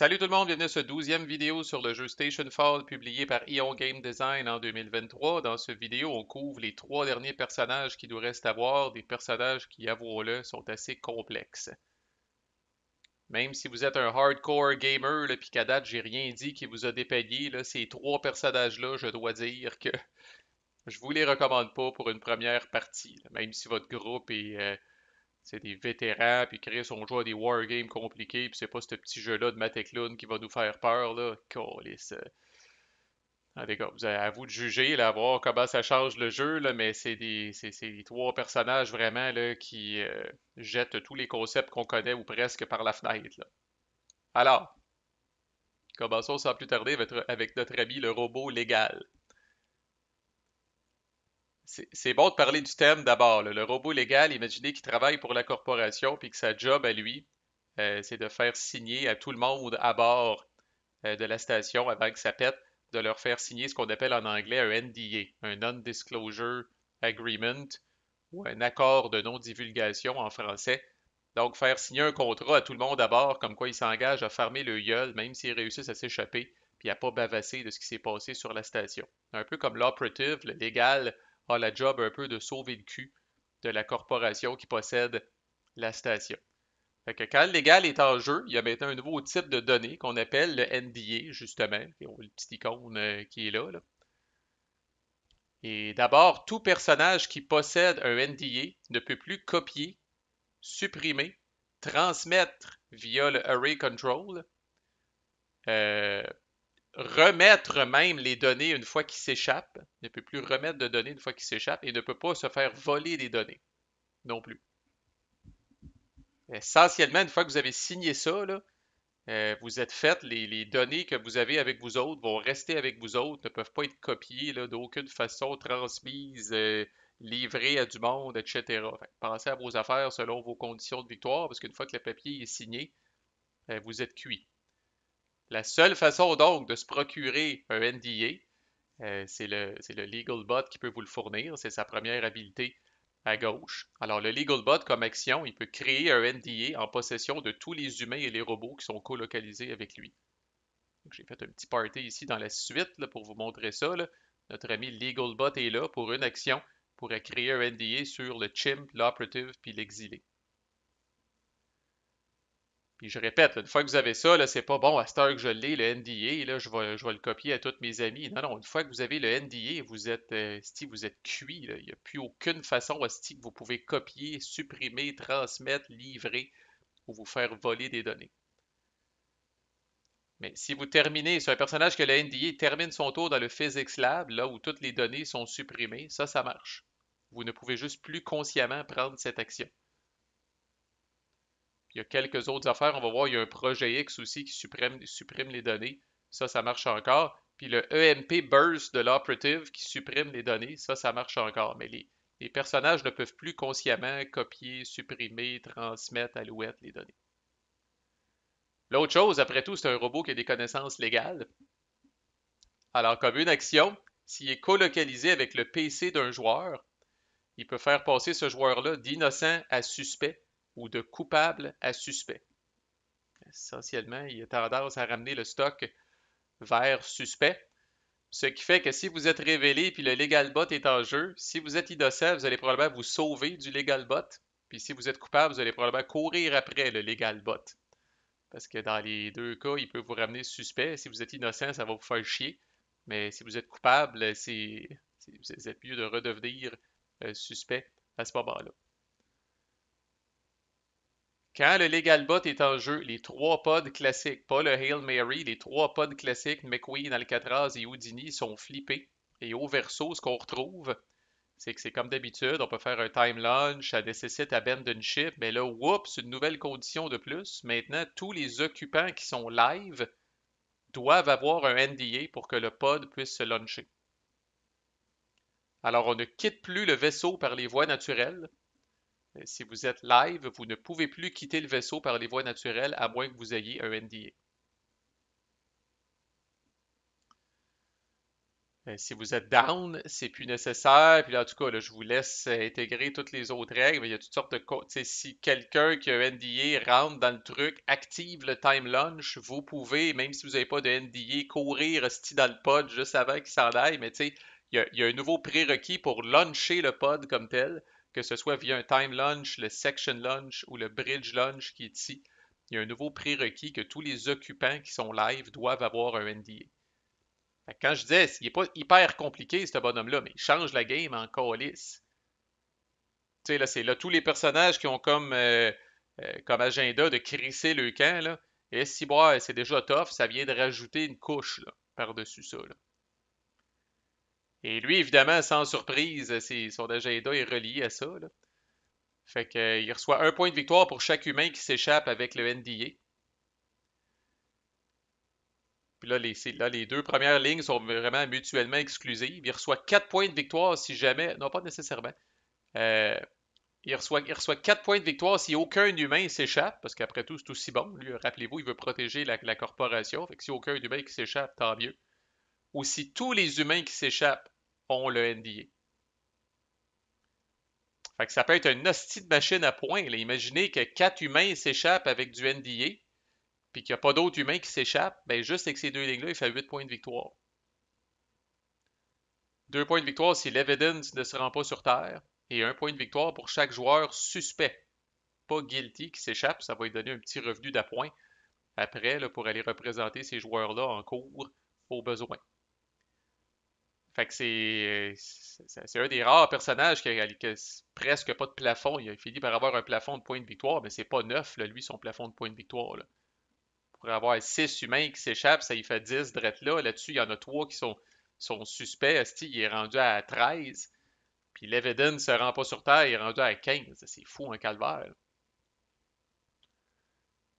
Salut tout le monde, bienvenue à ce douzième vidéo sur le jeu Station publié par Ion e Game Design en 2023. Dans cette vidéo, on couvre les trois derniers personnages qui nous reste à voir, des personnages qui, avouons-le, sont assez complexes. Même si vous êtes un hardcore gamer, le qu'à j'ai rien dit qui vous a dépeigné, ces trois personnages-là, je dois dire que je vous les recommande pas pour une première partie, même si votre groupe est... Euh, c'est des vétérans, puis Chris, on joue à des wargames compliqués, puis c'est pas ce petit jeu-là de Lund qui va nous faire peur, là. Colisse. à vous de juger, là, voir comment ça change le jeu, là, mais c'est des, c'est, trois personnages vraiment là, qui euh, jettent tous les concepts qu'on connaît ou presque par la fenêtre. Là. Alors, commençons sans plus tarder avec notre ami le robot légal c'est bon de parler du thème d'abord. Le robot légal, imaginez qu'il travaille pour la corporation puis que sa job à lui, euh, c'est de faire signer à tout le monde à bord euh, de la station avant que ça pète, de leur faire signer ce qu'on appelle en anglais un NDA, un Non-Disclosure Agreement ou un accord de non-divulgation en français. Donc, faire signer un contrat à tout le monde à bord, comme quoi il s'engage à farmer le gueule, même s'il réussissent à s'échapper, puis à pas bavasser de ce qui s'est passé sur la station. Un peu comme l'operative, le légal, a la job un peu de sauver le cul de la corporation qui possède la station. Fait que quand le légal est en jeu, il y a maintenant un nouveau type de données qu'on appelle le NDA, justement. Le petit icône euh, qui est là. là. Et d'abord, tout personnage qui possède un NDA ne peut plus copier, supprimer, transmettre via le Array Control, euh, remettre même les données une fois qu'il s'échappe, ne peut plus remettre de données une fois qu'il s'échappe et ne peut pas se faire voler des données non plus. Essentiellement, une fois que vous avez signé ça, euh, vous êtes fait, les, données que vous avez avec vous autres vont rester avec vous autres, ne peuvent pas être copiées d'aucune façon, transmises, euh, livrées à du monde, etc. pensez à vos affaires selon vos conditions de victoire, parce qu'une fois que le papier est signé, euh, vous êtes cuit. La seule façon donc de se procurer un NDA, euh, c'est le, LegalBot qui peut vous le fournir. C'est sa première habilité à gauche. Alors, le LegalBot, comme action, il peut créer un NDA en possession de tous les humains et les robots qui sont colocalisés avec lui. J'ai fait un petit party ici dans la suite pour vous montrer ça. Notre ami LegalBot est là pour une action, pourrait créer un NDA sur le chimp, l'operative puis l'exilé. Puis je répète, une fois que vous avez ça, c'est pas bon, à cette heure que je l'ai, le NDA, là, je, vais, le copier à tous mes amis. Non, non, une fois que vous avez le NDA, vous êtes, euh, vous êtes cuit. Il n'y a plus aucune façon Steve, que vous pouvez copier, supprimer, transmettre, livrer ou vous faire voler des données. Mais si vous terminez sur un personnage que le NDA termine son tour dans le Physics Lab, là où toutes les données sont supprimées, ça, ça marche. Vous ne pouvez juste plus consciemment prendre cette action. Il y a quelques autres affaires. On va voir, il y a un projet X aussi qui supprime, les données. Ça, ça marche encore. Puis le EMP burst de l'operative qui supprime les données. Ça, ça marche encore. Mais les, personnages ne peuvent plus consciemment copier, supprimer, transmettre à les données. L'autre chose, après tout, c'est un robot qui a des connaissances légales. Alors, comme une action, s'il est colocalisé avec le PC d'un joueur, il peut faire passer ce joueur-là d'innocent à suspect ou de coupable à suspect. Essentiellement, il a tendance à ramener le stock vers suspect. Ce qui fait que si vous êtes révélé puis le legal bot est en jeu, si vous êtes innocent, vous allez probablement vous sauver du legal bot. Puis si vous êtes coupable, vous allez probablement courir après le legal bot. Parce que dans les deux cas, il peut vous ramener suspect. Si vous êtes innocent, ça va vous faire chier. Mais si vous êtes coupable, c'est, vous êtes mieux de redevenir euh, suspect à ce moment-là. Quand le LegalBot est en jeu, les trois pods classiques, pas le Hail Mary, les trois pods classiques, McQueen, Alcatraz et Houdini, sont flippés. Et au verso, ce qu'on retrouve, c'est que c'est comme d'habitude, on peut faire un time launch, ça nécessite abandon ship, mais là, whoops, une nouvelle condition de plus. Maintenant, tous les occupants qui sont live doivent avoir un NDA pour que le pod puisse se launcher. Alors, on ne quitte plus le vaisseau par les voies naturelles, euh, si vous êtes live, vous ne pouvez plus quitter le vaisseau par les voies naturelles à moins que vous ayez un NDA. Euh, si vous êtes down, c'est plus nécessaire. Puis là, en tout cas, je vous laisse euh, intégrer toutes les autres règles. il y a toutes sortes de. Si quelqu'un qui a un NDA rentre dans le truc, active le time launch, vous pouvez, même si vous n'avez pas de NDA, courir dans le pod juste avant qu'il s'en aille. Mais tu sais, il y, a, il y, a un nouveau prérequis pour launcher le pod comme tel que ce soit via un time launch, le section launch ou le bridge launch qui est ici, il y a un nouveau prérequis que tous les occupants qui sont live doivent avoir un NDA. Quand je disais, il n'est pas hyper compliqué, ce bonhomme-là, mais il change la game en coalice. Tu sais, là, c'est là tous les personnages qui ont comme, euh, euh, comme agenda de crisser le camp, là. Et si, c'est déjà tough, ça vient de rajouter une couche, par-dessus ça, là. Et lui, évidemment, sans surprise, son agenda est relié à ça. Là. Fait qu'il euh, reçoit un point de victoire pour chaque humain qui s'échappe avec le NDA. Puis là les, deux premières lignes sont vraiment mutuellement exclusives. Il reçoit quatre points de victoire si jamais. Non, pas nécessairement. Euh, il, reçoit, quatre points de victoire si aucun humain s'échappe, parce qu'après tout, c'est aussi bon. Lui, rappelez-vous, il veut protéger la, la corporation. Fait que si aucun humain qui s'échappe, tant mieux ou si tous les humains qui s'échappent ont le NDA. ça peut être une hostie de machine à points. Imaginez que quatre humains s'échappent avec du NDA, puis qu'il n'y a pas d'autres humains qui s'échappent, ben juste avec ces deux lignes-là, il fait 8 points de victoire. Deux points de victoire si l'evidence ne se rend pas sur Terre, et un point de victoire pour chaque joueur suspect, pas guilty, qui s'échappe. Ça va lui donner un petit revenu d'appoint après pour aller représenter ces joueurs-là en cours au besoin. Euh, c'est, un des rares personnages qui a, presque pas de plafond. Il a fini par avoir un plafond de points de victoire, mais c'est pas neuf, lui, son plafond de points de victoire. Pour avoir six humains qui s'échappent, ça y fait 10 drettes là. Là-dessus, il y en a trois qui sont, suspects. il est rendu à 13. Puis Leveden ne se rend pas sur terre, il est rendu à 15. C'est fou, un calvaire.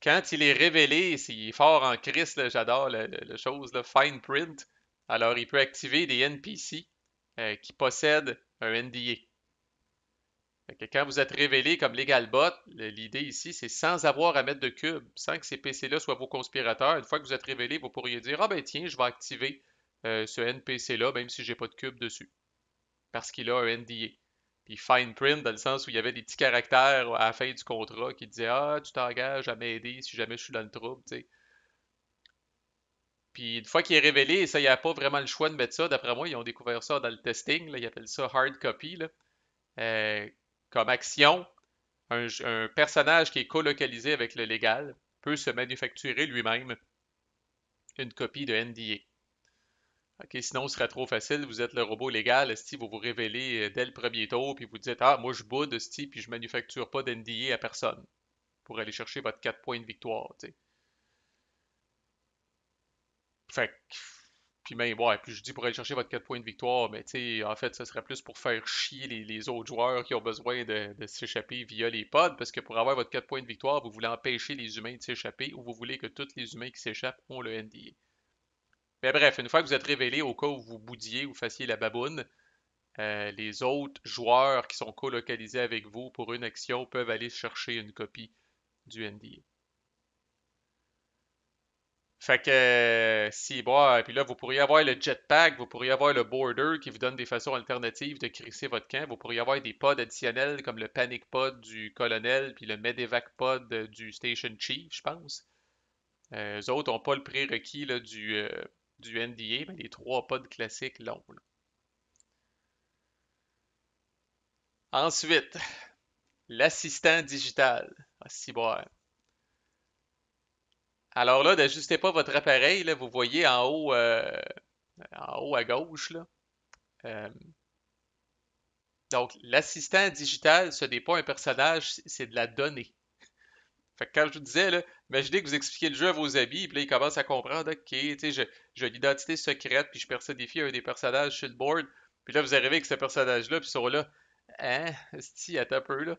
Quand il est révélé, c'est, il est fort en Christ, j'adore la, chose, le fine print alors, il peut activer des NPC euh, qui possèdent un NDA. quand vous êtes révélé comme LegalBot, l'idée ici, c'est sans avoir à mettre de cube, sans que ces PC-là soient vos conspirateurs. Une fois que vous êtes révélé, vous pourriez dire Ah ben tiens, je vais activer euh, ce NPC-là, même si je n'ai pas de cube dessus. Parce qu'il a un NDA. Puis fine print, dans le sens où il y avait des petits caractères à la fin du contrat qui disaient Ah, tu t'engages à m'aider si jamais je suis dans le trouble. sais. » Puis une fois qu'il est révélé, ça, il n'y a pas vraiment le choix de mettre ça. D'après moi, ils ont découvert ça dans le testing. ils appellent ça hard copy. Euh, comme action, un, personnage qui est colocalisé avec le légal peut se manufacturer lui-même une copie de NDA. OK, sinon, ce serait trop facile. Vous êtes le robot légal, si vous vous révélez euh, dès le premier tour, puis vous dites Ah, moi je boude, Sti, puis je manufacture pas d'NDA à personne pour aller chercher votre 4 points de victoire. Fait puis même, ouais, puis je dis pour aller chercher votre 4 points de victoire, mais tu sais, en fait, ce serait plus pour faire chier les, autres joueurs qui ont besoin de, s'échapper via les pods, parce que pour avoir votre 4 points de victoire, vous voulez empêcher les humains de s'échapper ou vous voulez que tous les humains qui s'échappent ont le NDA. Mais bref, une fois que vous êtes révélé au cas où vous boudiez ou fassiez la baboune, euh, les autres joueurs qui sont colocalisés avec vous pour une action peuvent aller chercher une copie du NDA. Fait que euh, si, euh, puis là, vous pourriez avoir le jetpack, vous pourriez avoir le border qui vous donne des façons alternatives de crisser votre camp, vous pourriez avoir des pods additionnels comme le panic pod du colonel, puis le medevac pod euh, du station chief, je pense. Euh, eux autres n'ont pas le prérequis du, du NDA, mais les trois pods classiques Là. Ensuite, l'assistant digital. Ah, si, alors là, n'ajustez pas votre appareil. Là, vous voyez en haut, euh, en haut à gauche. Là, euh, donc, l'assistant digital, ce n'est pas un personnage, c'est de la donnée. Fait que quand je vous disais, là, imaginez que vous expliquez le jeu à vos amis, puis là, ils commencent à comprendre, OK, j'ai l'identité secrète, puis je personnifie un des personnages sur le board. Puis là, vous arrivez avec ce personnage-là, puis ils sont là, hein, si, attends un peu, là.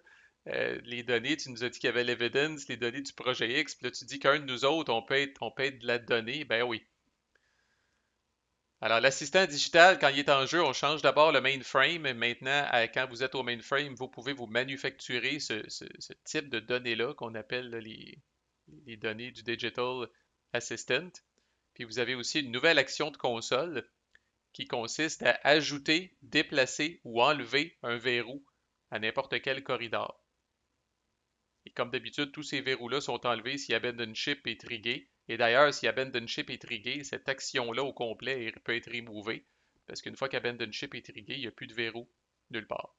Euh, les données, tu nous as dit qu'il y avait l'evidence, les données du projet X, puis là tu dis qu'un de nous autres, on peut, être, on de la donnée, ben oui. Alors l'assistant digital, quand il est en jeu, on change d'abord le mainframe. Maintenant, quand vous êtes au mainframe, vous pouvez vous manufacturer ce, type de données-là qu'on appelle les données du Digital Assistant. Puis vous avez aussi une nouvelle action de console qui consiste à ajouter, déplacer ou enlever un verrou à n'importe quel corridor comme d'habitude, tous ces verrous-là sont enlevés si Abandon Ship est trigué. Et d'ailleurs, si Abandon Ship est trigué, cette action-là au complet peut être removée. Parce qu'une fois qu'Abandon Ship est trigué, il n'y a plus de verrou nulle part.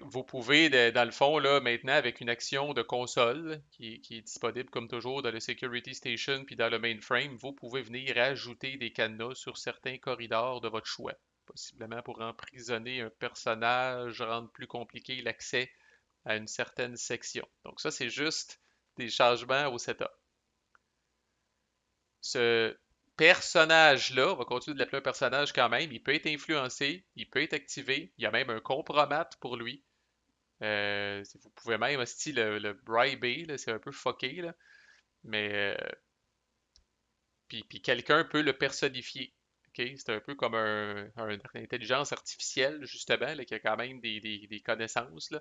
vous pouvez, dans le fond, là, maintenant, avec une action de console qui, est disponible comme toujours dans le Security Station puis dans le mainframe, vous pouvez venir ajouter des cadenas sur certains corridors de votre choix possiblement pour emprisonner un personnage, rendre plus compliqué l'accès à une certaine section. Donc ça, c'est juste des changements au setup. Ce personnage-là, on va continuer de l'appeler un personnage quand même, il peut être influencé, il peut être activé, il y a même un compromat pour lui. Euh, vous pouvez même aussi le, le briber, c'est un peu fucké, mais euh, puis, puis quelqu'un peut le personnifier. C'est un peu comme une intelligence artificielle, justement, qui a quand même des, connaissances.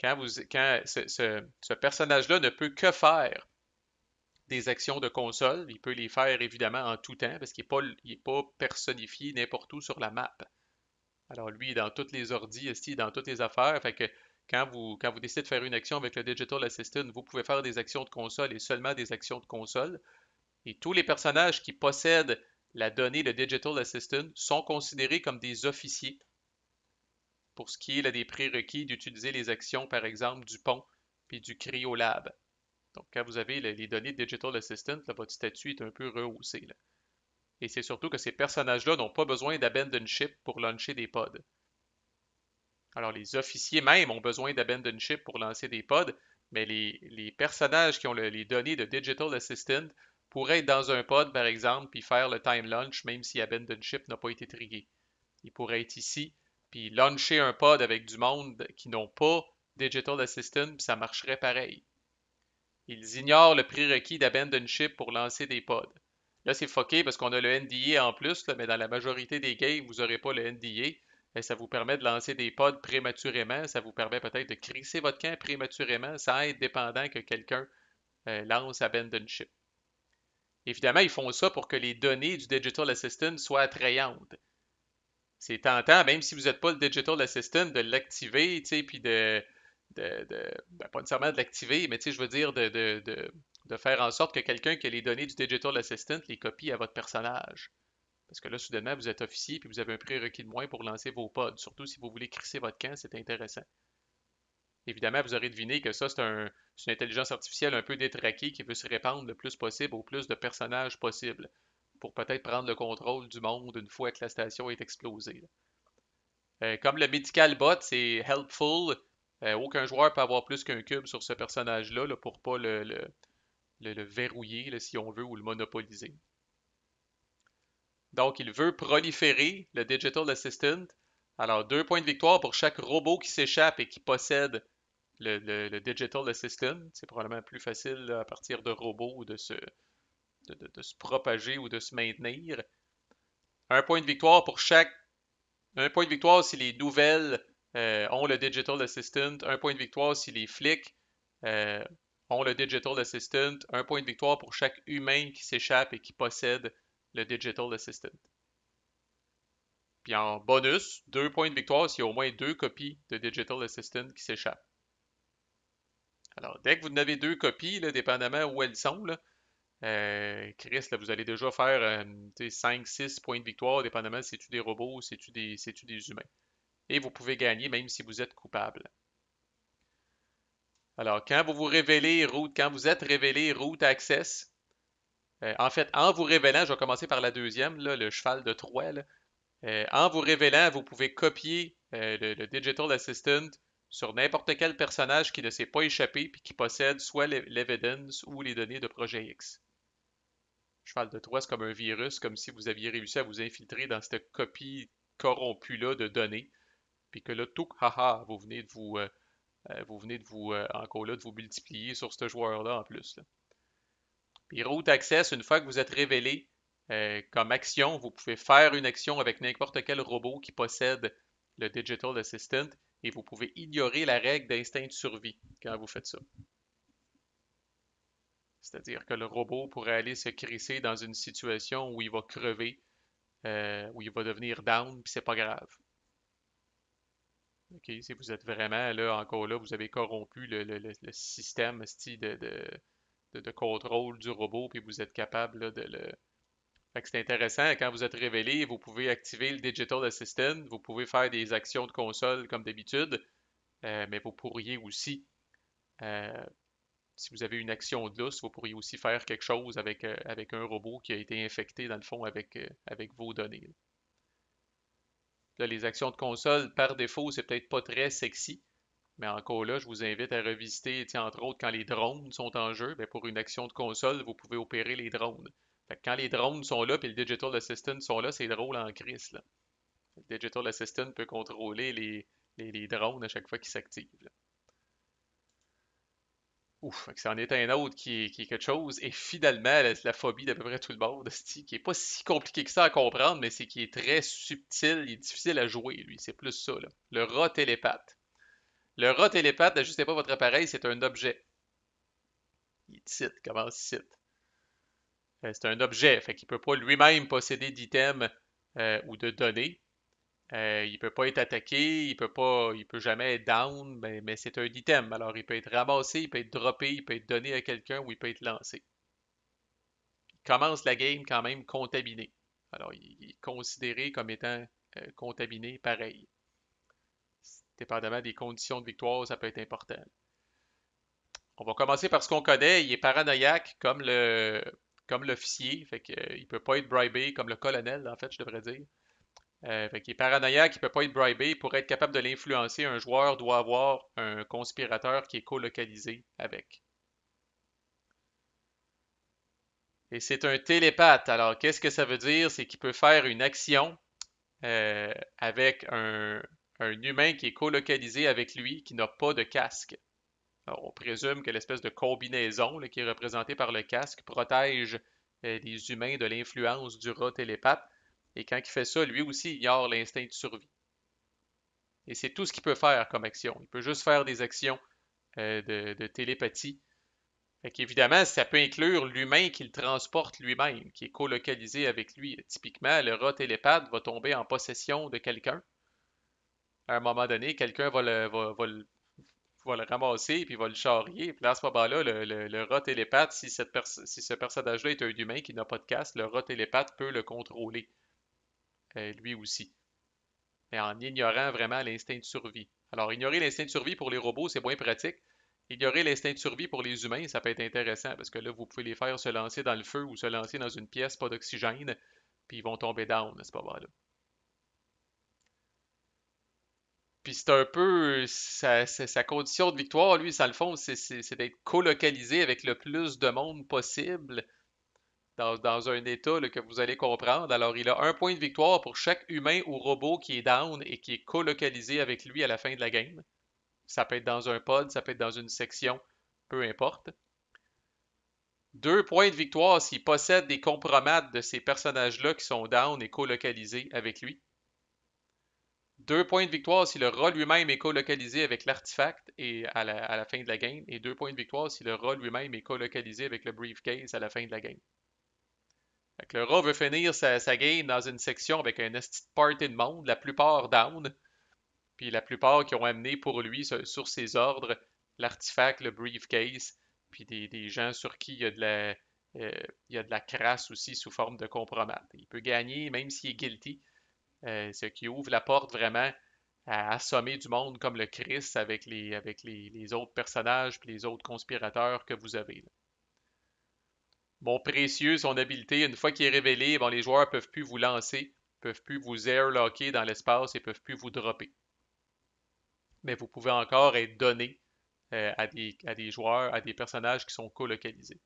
Quand, vous, ce, personnage-là ne peut que faire des actions de console, il peut les faire évidemment en tout temps parce qu'il n'est pas, personnifié n'importe où sur la map. Alors lui, dans toutes les ordi, aussi, dans toutes les affaires. Fait que quand vous, quand vous décidez de faire une action avec le Digital Assistant, vous pouvez faire des actions de console et seulement des actions de console. Et tous les personnages qui possèdent la donnée, de Digital Assistant, sont considérées comme des officiers pour ce qui est des prérequis d'utiliser les actions, par exemple, du pont puis du Cryolab. Donc, quand vous avez les données de Digital Assistant, votre statut est un peu rehaussé. Et c'est surtout que ces personnages-là n'ont pas besoin d'abandon ship pour lancer des pods. Alors, les officiers même ont besoin d'abandon ship pour lancer des pods, mais les, personnages qui ont les données de Digital Assistant pourrait être dans un pod, par exemple, puis faire le time launch, même si abandon ship n'a pas été trigué. Il pourrait être ici, puis launcher un pod avec du monde qui n'ont pas Digital Assistant, puis ça marcherait pareil. Ils ignorent le prérequis d'abandon ship pour lancer des pods. Là, c'est foqué parce qu'on a le NDA en plus, mais dans la majorité des games, vous n'aurez pas le NDA. Et ben, ça vous permet de lancer des pods prématurément. Ça vous permet peut-être de crisser votre camp prématurément sans être dépendant que quelqu'un euh, lance abandon ship. Évidemment, ils font ça pour que les données du Digital Assistant soient attrayantes. C'est tentant, même si vous n'êtes pas le Digital Assistant, de l'activer, puis de, de, de ben, pas nécessairement de l'activer, mais je veux dire de, faire en sorte que quelqu'un qui a les données du Digital Assistant les copie à votre personnage. Parce que là, soudainement, vous êtes officier puis vous avez un prérequis de moins pour lancer vos pods. Surtout si vous voulez crisser votre camp, c'est intéressant. Évidemment, vous aurez deviné que ça, c'est un, c'est une intelligence artificielle un peu détraquée qui veut se répandre le plus possible au plus de personnages possible pour peut-être prendre le contrôle du monde une fois que la station est explosée. Euh, comme le Medical Bot, c'est helpful. Euh, aucun joueur peut avoir plus qu'un cube sur ce personnage-là là, pour pas le, verrouiller, si on veut, ou le monopoliser. Donc, il veut proliférer le Digital Assistant. Alors, deux points de victoire pour chaque robot qui s'échappe et qui possède le, digital assistant, c'est probablement plus facile à partir de robots de se, de, se propager ou de se maintenir. Un point de victoire pour chaque. Un point de victoire si les nouvelles euh, ont le digital assistant. Un point de victoire si les flics euh, ont le digital assistant. Un point de victoire pour chaque humain qui s'échappe et qui possède le digital assistant. Puis en bonus, deux points de victoire s'il y a au moins deux copies de Digital Assistant qui s'échappent. Alors, dès que vous en avez deux copies, dépendamment où elles sont, euh, Chris, vous allez déjà faire 5-6 euh, points de victoire, dépendamment si tu des robots ou si tu des, -tu des humains. Et vous pouvez gagner même si vous êtes coupable. Alors, quand vous vous révélez route, quand vous êtes révélé route access, euh, en fait, en vous révélant, je vais commencer par la deuxième, le cheval de Troie. en vous révélant, vous pouvez copier le Digital Assistant sur n'importe quel personnage qui ne s'est pas échappé puis qui possède soit l'evidence ou les données de projet X. Je parle de Troie, c'est comme un virus, comme si vous aviez réussi à vous infiltrer dans cette copie corrompue-là de données, puis que là, tout, haha, vous venez de vous, euh, euh, vous venez de vous, euh, de vous multiplier sur ce joueur-là en plus. Et Puis Route Access, une fois que vous êtes révélé comme action, vous pouvez faire une action avec n'importe quel robot qui possède le Digital Assistant, et vous pouvez ignorer la règle d'instinct de survie quand vous faites ça. C'est-à-dire que le robot pourrait aller se crisser dans une situation où il va crever, euh, où il va devenir down, puis c'est pas grave. si vous êtes vraiment là, encore là, vous avez corrompu le, système de, de, contrôle du robot, puis vous êtes capable de le c'est intéressant. Quand vous êtes révélé, vous pouvez activer le Digital Assistant. Vous pouvez faire des actions de console comme d'habitude. Euh, mais vous pourriez aussi, euh, si vous avez une action de lousse, vous pourriez aussi faire quelque chose avec, euh, un robot qui a été infecté, dans le fond, avec, vos données. les actions de console, par défaut, c'est peut-être pas très sexy. Mais encore là, je vous invite à revisiter, entre autres, quand les drones sont en jeu, ben, pour une action de console, vous pouvez opérer les drones quand les drones sont là, et le Digital Assistant sont là, c'est drôle en crise. Le Digital Assistant peut contrôler les, drones à chaque fois qu'ils s'activent. Ouf, c'en est un autre qui est, quelque chose. Et finalement, la, phobie d'à peu près tout le monde, qui n'est pas si compliqué que ça à comprendre, mais c'est qui est très subtil, il difficile à jouer, lui. C'est plus ça, Le rat télépathe. Le rat télépathe, n'ajustez pas votre appareil, c'est un objet. Il cite, comment il cite. Euh, c'est un objet, fait qu'il ne peut pas lui-même posséder d'items euh, ou de données. Euh, il ne peut pas être attaqué, il peut peut jamais être down, mais, c'est un item. Alors il peut être ramassé, il peut être droppé, il peut être donné à quelqu'un ou il peut être lancé. Il commence la game quand même contaminé. Alors il, est considéré comme étant contaminé pareil. Dépendamment des conditions de victoire, ça peut être important. On va commencer par ce qu'on connaît. Il est paranoïaque comme le comme l'officier. Euh, il ne peut pas être bribé comme le colonel, en fait, je devrais dire. Euh, il est paranoïaque, il ne peut pas être bribé. Pour être capable de l'influencer, un joueur doit avoir un conspirateur qui est colocalisé avec. Et c'est un télépathe. Alors, qu'est-ce que ça veut dire? C'est qu'il peut faire une action euh, avec un humain qui est colocalisé avec lui, qui n'a pas de casque. Euh, on présume que l'espèce de combinaison qui est représentée par le casque protège euh, les humains de l'influence du rat télépathe. Et quand il fait ça, lui aussi ignore l'instinct de survie. Et c'est tout ce qu'il peut faire comme action. Il peut juste faire des actions euh, de, télépathie. Fait Évidemment, ça peut inclure l'humain qu'il transporte lui-même, qui est colocalisé avec lui. Typiquement, le rat télépathe va tomber en possession de quelqu'un. À un moment donné, quelqu'un va, le il va le ramasser et puis il va le charrier. Puis à ce moment-là, le, le, le, rat télépathe, si, cette si ce personnage-là est un humain qui n'a pas de casse, le rat télépathe peut le contrôler. Euh, lui aussi. Mais en ignorant vraiment l'instinct de survie. Alors, ignorer l'instinct de survie pour les robots, c'est moins pratique. Ignorer l'instinct de survie pour les humains, ça peut être intéressant parce que là, vous pouvez les faire se lancer dans le feu ou se lancer dans une pièce, pas d'oxygène, puis ils vont tomber down à ce moment-là. Puis c'est un peu sa, condition de victoire, lui, ça le fond, c'est d'être colocalisé avec le plus de monde possible dans, un état que vous allez comprendre. Alors, il a un point de victoire pour chaque humain ou robot qui est down et qui est colocalisé avec lui à la fin de la game. Ça peut être dans un pod, ça peut être dans une section, peu importe. Deux points de victoire s'il possède des compromates de ces personnages-là qui sont down et colocalisés avec lui. Deux points de victoire si le rat lui-même est colocalisé avec l'artefact et à la, fin de la game. Et deux points de victoire si le rat lui-même est colocalisé avec le briefcase à la fin de la game. le rat veut finir sa, game dans une section avec un petit party de monde, la plupart down. Puis la plupart qui ont amené pour lui sur ses ordres l'artefact, le briefcase, puis des, gens sur qui il y a de la. Euh, de la crasse aussi sous forme de compromat. Il peut gagner, même s'il est guilty, euh, ce qui ouvre la porte vraiment à assommer du monde comme le Christ avec les, autres personnages et les autres conspirateurs que vous avez. Mon précieux, son habileté, une fois qu'il est révélé, bon, les joueurs ne peuvent plus vous lancer, peuvent plus vous airlocker dans l'espace et peuvent plus vous dropper. Mais vous pouvez encore être donné euh, à, à des joueurs, à des personnages qui sont colocalisés.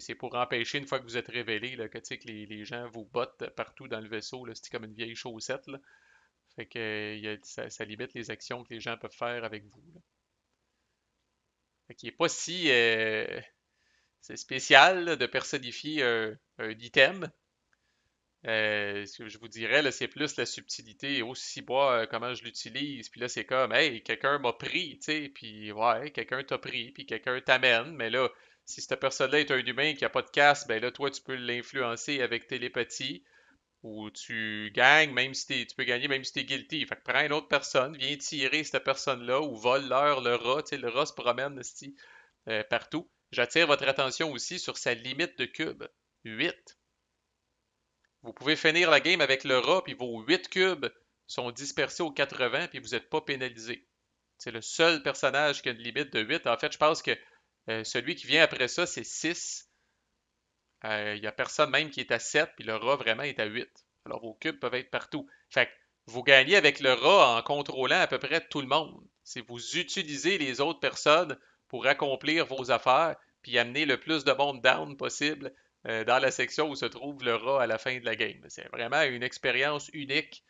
C'est pour empêcher, une fois que vous êtes révélé, là, que, que les, gens vous bottent partout dans le vaisseau. C'est comme une vieille chaussette. Fait que ça, limite les actions que les gens peuvent faire avec vous. Là. Fait n'est pas si euh, spécial de personnifier un, item. Euh, ce que je vous dirais, c'est plus la subtilité. Aussi, moi, euh, comment je l'utilise. Puis là, c'est comme, hey, quelqu'un m'a pris, tu Puis ouais, quelqu'un t'a pris, puis quelqu'un t'amène. Mais là, si cette personne-là est un humain qui n'a pas de casque, ben là, toi, tu peux l'influencer avec télépathie ou tu gagnes, même si tu peux gagner, même si tu es guilty. Fait que prends une autre personne, viens tirer cette personne-là ou vole leur le rat. Tu sais, le rat se promène euh, partout. J'attire votre attention aussi sur sa limite de cubes. 8. Vous pouvez finir la game avec le rat, puis vos 8 cubes sont dispersés aux 80, puis vous n'êtes pas pénalisé. C'est le seul personnage qui a une limite de 8. En fait, je pense que euh, celui qui vient après ça, c'est 6. Euh, il n'y a personne même qui est à 7, puis le rat vraiment est à 8. Alors vos cubes peuvent être partout. Fait vous gagnez avec le rat en contrôlant à peu près tout le monde. Si vous utilisez les autres personnes pour accomplir vos affaires, puis amener le plus de monde down possible euh, dans la section où se trouve le rat à la fin de la game. C'est vraiment une expérience unique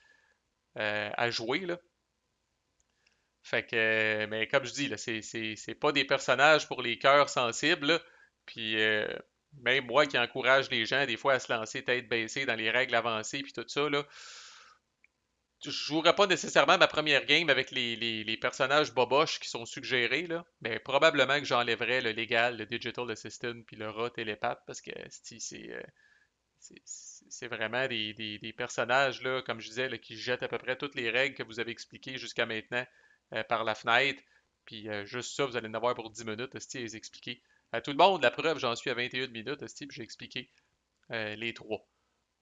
à jouer. Là. Fait que, euh, mais comme je dis, là, c'est, c'est, pas des personnages pour les cœurs sensibles. Puis euh, même moi qui encourage les gens des fois à se lancer tête baissée dans les règles avancées puis tout ça, là, je jouerai pas nécessairement ma première game avec les, personnages boboches qui sont suggérés, là, mais probablement que j'enlèverai le légal, le digital assistant, puis le rat télépathe, parce que euh, c'est, c'est- vraiment des, personnages, là, comme je disais, là, qui jettent à peu près toutes les règles que vous avez expliquées jusqu'à maintenant euh, par la fenêtre. Puis euh, juste ça, vous allez en avoir pour 10 minutes, à les expliquer à tout le monde. La preuve, j'en suis à 21 minutes, puis j'ai expliqué euh, les trois.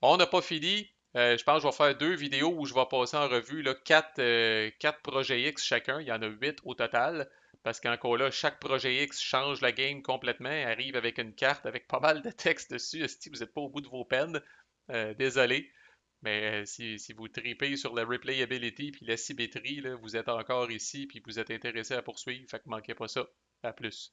On n'a pas fini. je pense que je vais faire deux vidéos où je vais passer en revue là, quatre, projets X chacun. Il y en a 8 au total. Parce qu'encore là, chaque projet X change la game complètement, arrive avec une carte avec pas mal de texte dessus. Si vous n'êtes pas au bout de vos peines, désolé. Mais euh, si, si, vous tripez sur la replayability puis la symétrie, là, vous êtes encore ici puis vous êtes intéressé à poursuivre. Fait que manquez pas ça. À plus.